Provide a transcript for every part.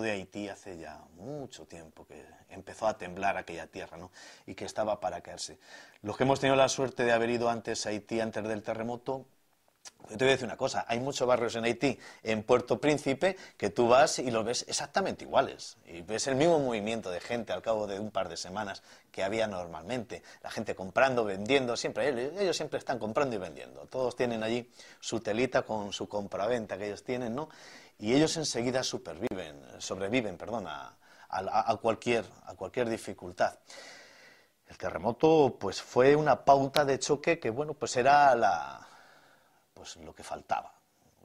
de Haití hace ya mucho tiempo que empezó a temblar aquella tierra y que estaba para caerse. Los que hemos tenido la suerte de haber ido antes a Haití, antes del terremoto, pues te voy a decir una cosa, hay muchos barrios en Haití, en Puerto Príncipe, que tú vas y los ves exactamente iguales. Y ves el mismo movimiento de gente al cabo de un par de semanas que había normalmente. La gente comprando, vendiendo, siempre. Ellos siempre están comprando y vendiendo. Todos tienen allí su telita con su compraventa que ellos tienen, ¿no? y ellos enseguida superviven, sobreviven perdona, a, cualquier, a cualquier dificultad. El terremoto pues, fue una pauta de choque que bueno, pues era la, pues, lo que faltaba.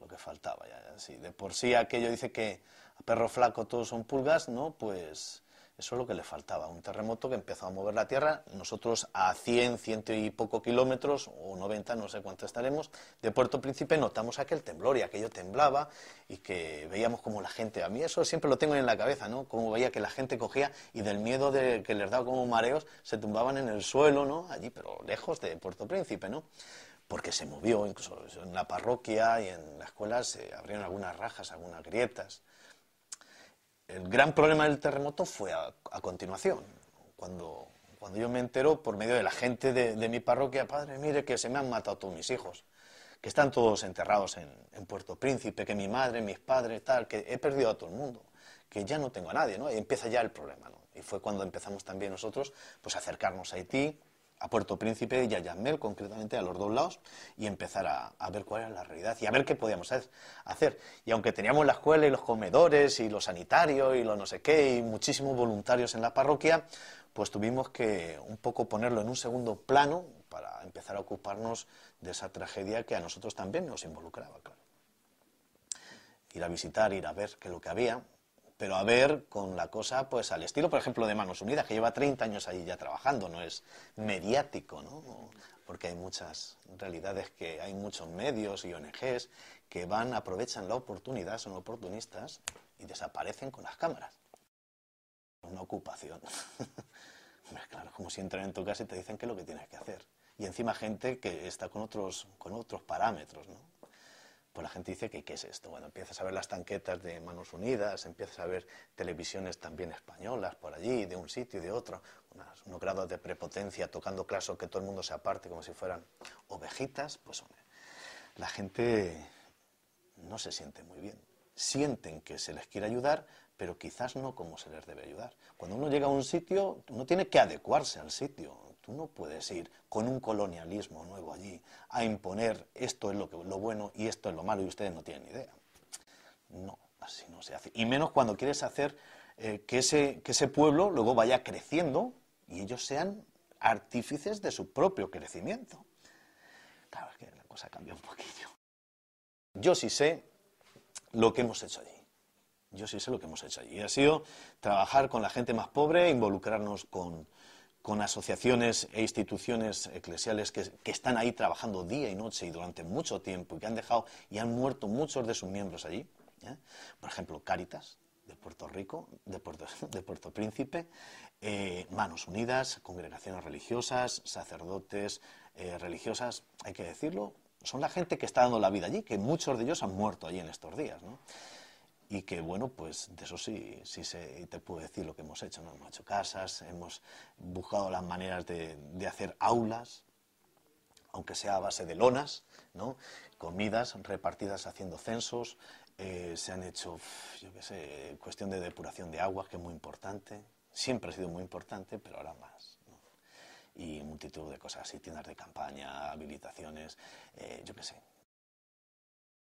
Lo que faltaba De por sí aquello dice que a perro flaco todos son pulgas, ¿no? Pues eso es lo que le faltaba, un terremoto que empezó a mover la Tierra, nosotros a 100, ciento y poco kilómetros, o 90, no sé cuánto estaremos, de Puerto Príncipe notamos aquel temblor y aquello temblaba y que veíamos como la gente, a mí eso siempre lo tengo en la cabeza, ¿no? Como veía que la gente cogía y del miedo de que les daba como mareos, se tumbaban en el suelo, ¿no? Allí, pero lejos de Puerto Príncipe, ¿no? porque se movió, incluso en la parroquia y en la escuela se abrieron algunas rajas, algunas grietas el gran problema del terremoto fue a, continuación, cuando, cuando, yo me entero por medio de la gente de, mi parroquia, padre, mire que se me han matado todos mis hijos, que están todos enterrados en, Puerto Príncipe, que mi madre, mis padres, tal, que he perdido a todo el mundo, que ya no tengo a nadie, ¿no? Y empieza ya el problema, ¿no? Y fue cuando empezamos también nosotros, pues, a acercarnos a Haití, a Puerto Príncipe y a Yamel, concretamente a los dos lados, y empezar a, ver cuál era la realidad y a ver qué podíamos hacer. Y aunque teníamos la escuela y los comedores y los sanitarios y lo no sé qué y muchísimos voluntarios en la parroquia, pues tuvimos que un poco ponerlo en un segundo plano para empezar a ocuparnos de esa tragedia que a nosotros también nos involucraba, claro. Ir a visitar, ir a ver qué es lo que había, pero a ver con la cosa pues al estilo, por ejemplo, de Manos Unidas, que lleva 30 años ahí ya trabajando, no es mediático, ¿no? Porque hay muchas realidades que hay muchos medios y ONGs que van, aprovechan la oportunidad, son oportunistas y desaparecen con las cámaras. Una ocupación. claro, como si entran en tu casa y te dicen qué es lo que tienes que hacer. Y encima gente que está con otros, con otros parámetros, ¿no? pues la gente dice que qué es esto. Bueno, empiezas a ver las tanquetas de Manos Unidas, empiezas a ver televisiones también españolas por allí, de un sitio y de otro, unos grados de prepotencia tocando claso que todo el mundo se aparte como si fueran ovejitas, pues hombre, la gente no se siente muy bien. Sienten que se les quiere ayudar, pero quizás no como se les debe ayudar. Cuando uno llega a un sitio, uno tiene que adecuarse al sitio. Tú no puedes ir con un colonialismo nuevo allí a imponer esto es lo, que, lo bueno y esto es lo malo y ustedes no tienen idea. No, así no se hace. Y menos cuando quieres hacer eh, que, ese, que ese pueblo luego vaya creciendo y ellos sean artífices de su propio crecimiento. Claro, es que la cosa cambia un poquillo. Yo sí sé lo que hemos hecho allí. Yo sí sé lo que hemos hecho allí. Ha sido trabajar con la gente más pobre, involucrarnos con, con asociaciones e instituciones eclesiales que, están ahí trabajando día y noche y durante mucho tiempo y que han dejado y han muerto muchos de sus miembros allí. Por ejemplo, Cáritas de Puerto Rico, de Puerto, de Puerto Príncipe, eh, Manos Unidas, congregaciones religiosas, sacerdotes eh, religiosas, hay que decirlo, son la gente que está dando la vida allí, que muchos de ellos han muerto allí en estos días. ¿no? y que bueno, pues de eso sí, sí se, te puedo decir lo que hemos hecho, ¿no? hemos hecho casas, hemos buscado las maneras de, hacer aulas, aunque sea a base de lonas, ¿no? comidas repartidas haciendo censos, eh, se han hecho, yo qué sé, cuestión de depuración de agua, que es muy importante, siempre ha sido muy importante, pero ahora más. Y multitud de cosas así, tiendas de campaña, habilitaciones, eh, yo qué sé,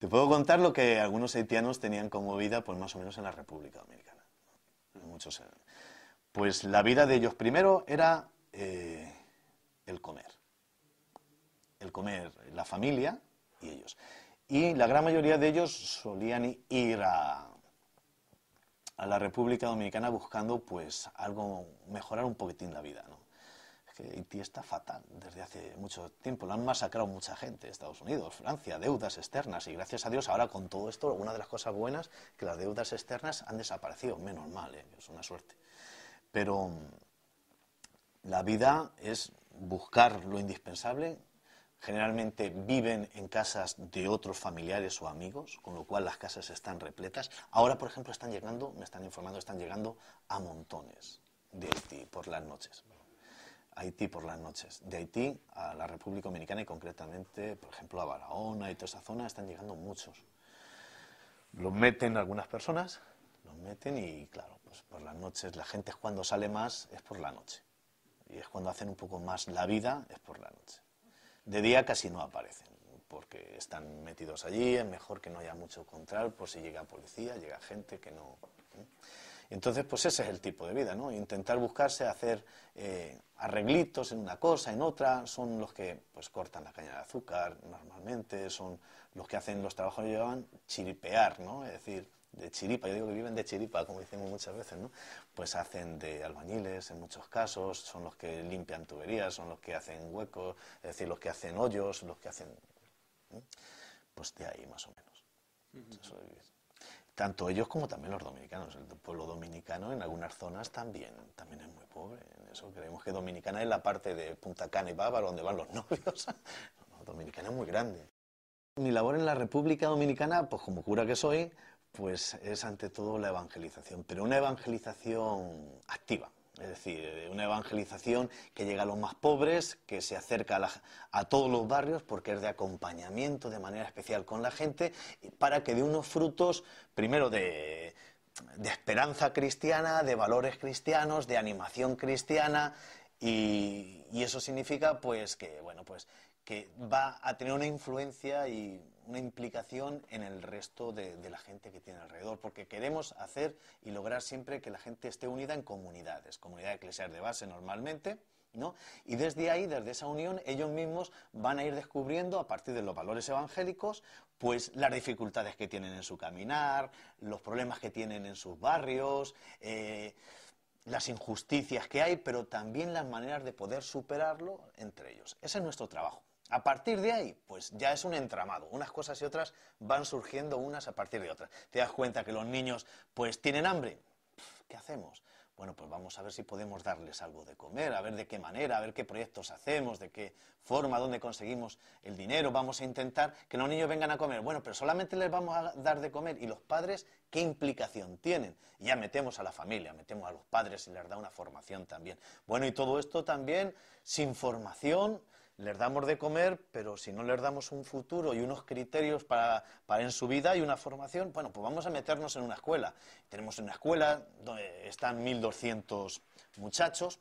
te puedo contar lo que algunos haitianos tenían como vida, pues más o menos en la República Dominicana. pues la vida de ellos primero era eh, el comer. El comer, la familia y ellos. Y la gran mayoría de ellos solían ir a, a la República Dominicana buscando pues algo, mejorar un poquitín la vida, ¿no? que Haití está fatal desde hace mucho tiempo. Lo han masacrado mucha gente, Estados Unidos, Francia, deudas externas. Y gracias a Dios ahora con todo esto, una de las cosas buenas, que las deudas externas han desaparecido. Menos mal, ¿eh? es una suerte. Pero mm, la vida es buscar lo indispensable. Generalmente viven en casas de otros familiares o amigos, con lo cual las casas están repletas. Ahora, por ejemplo, están llegando, me están informando, están llegando a montones de Haití por las noches. Haití por las noches. De Haití a la República Dominicana y concretamente, por ejemplo, a Barahona y toda esa zona están llegando muchos. Los meten algunas personas, los meten y claro, pues por las noches la gente es cuando sale más, es por la noche. Y es cuando hacen un poco más la vida, es por la noche. De día casi no aparecen, porque están metidos allí, es mejor que no haya mucho control por si llega policía, llega gente que no... ¿eh? Entonces, pues ese es el tipo de vida, ¿no? Intentar buscarse hacer eh, arreglitos en una cosa, en otra, son los que pues cortan la caña de azúcar normalmente, son los que hacen los trabajos que llevan chiripear, ¿no? Es decir, de chiripa, yo digo que viven de chiripa, como decimos muchas veces, ¿no? Pues hacen de albañiles en muchos casos, son los que limpian tuberías, son los que hacen huecos, es decir, los que hacen hoyos, los que hacen... Pues de ahí más o menos tanto ellos como también los dominicanos. El pueblo dominicano en algunas zonas también, también es muy pobre. En eso creemos que dominicana es la parte de Punta Cana y Bávaro donde van los novios. dominicana es muy grande. Mi labor en la República Dominicana, pues como cura que soy, pues es ante todo la evangelización, pero una evangelización activa. Es decir, eh, una evangelización que llega a los más pobres, que se acerca a, todos los barrios porque es de acompañamiento de manera especial con la gente para que dé unos frutos, primero de, esperanza cristiana, de valores cristianos, de animación cristiana y, y eso significa pues que, bueno, pues que va a tener una influencia y una implicación en el resto de, la gente que tiene alrededor, porque queremos hacer y lograr siempre que la gente esté unida en comunidades, comunidad eclesial de base normalmente, ¿no? Y desde ahí, desde esa unión, ellos mismos van a ir descubriendo a partir de los valores evangélicos, pues las dificultades que tienen en su caminar, los problemas que tienen en sus barrios, eh, las injusticias que hay, pero también las maneras de poder superarlo entre ellos. Ese es nuestro trabajo. A partir de ahí, pues ya es un entramado. Unas cosas y otras van surgiendo unas a partir de otras. ¿Te das cuenta que los niños pues tienen hambre? ¿Qué hacemos? Bueno, pues vamos a ver si podemos darles algo de comer, a ver de qué manera, a ver qué proyectos hacemos, de qué forma, dónde conseguimos el dinero. Vamos a intentar que los niños vengan a comer. Bueno, pero solamente les vamos a dar de comer. ¿Y los padres qué implicación tienen? ya metemos a la familia, metemos a los padres y les da una formación también. Bueno, y todo esto también sin formación les damos de comer, pero si no les damos un futuro y unos criterios para, para en su vida y una formación, bueno, pues vamos a meternos en una escuela. Tenemos una escuela donde están 1.200 muchachos,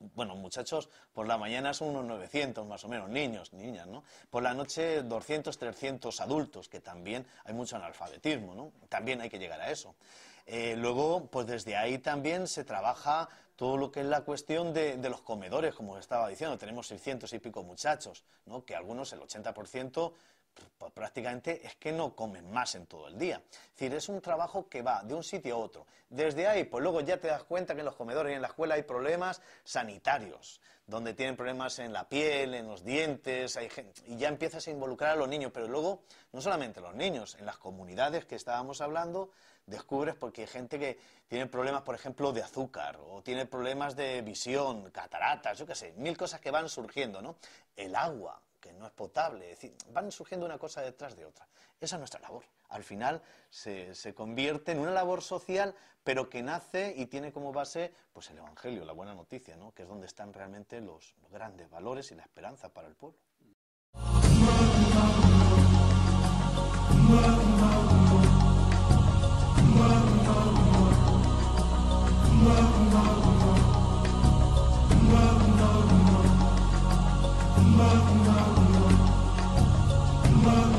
bueno, muchachos, por la mañana son unos 900 más o menos, niños, niñas, ¿no? Por la noche 200, 300 adultos, que también hay mucho analfabetismo, ¿no? También hay que llegar a eso. Eh, luego, pues desde ahí también se trabaja todo lo que es la cuestión de, los comedores, como estaba diciendo, tenemos 600 y pico muchachos, que algunos, el 80%, pues prácticamente es que no comen más en todo el día. Es decir, es un trabajo que va de un sitio a otro. Desde ahí, pues luego ya te das cuenta que en los comedores y en la escuela hay problemas sanitarios, donde tienen problemas en la piel, en los dientes, y ya empiezas a involucrar a los niños, pero luego, no solamente los niños, en las comunidades que estábamos hablando, descubres porque hay gente que tiene problemas, por ejemplo, de azúcar o tiene problemas de visión, cataratas, yo qué sé, mil cosas que van surgiendo, ¿no? El agua, que no es potable, es decir, van surgiendo una cosa detrás de otra. Esa es nuestra labor. Al final se, convierte en una labor social, pero que nace y tiene como base pues el Evangelio, la buena noticia, ¿no? que es donde están realmente los grandes valores y la esperanza para el pueblo. you.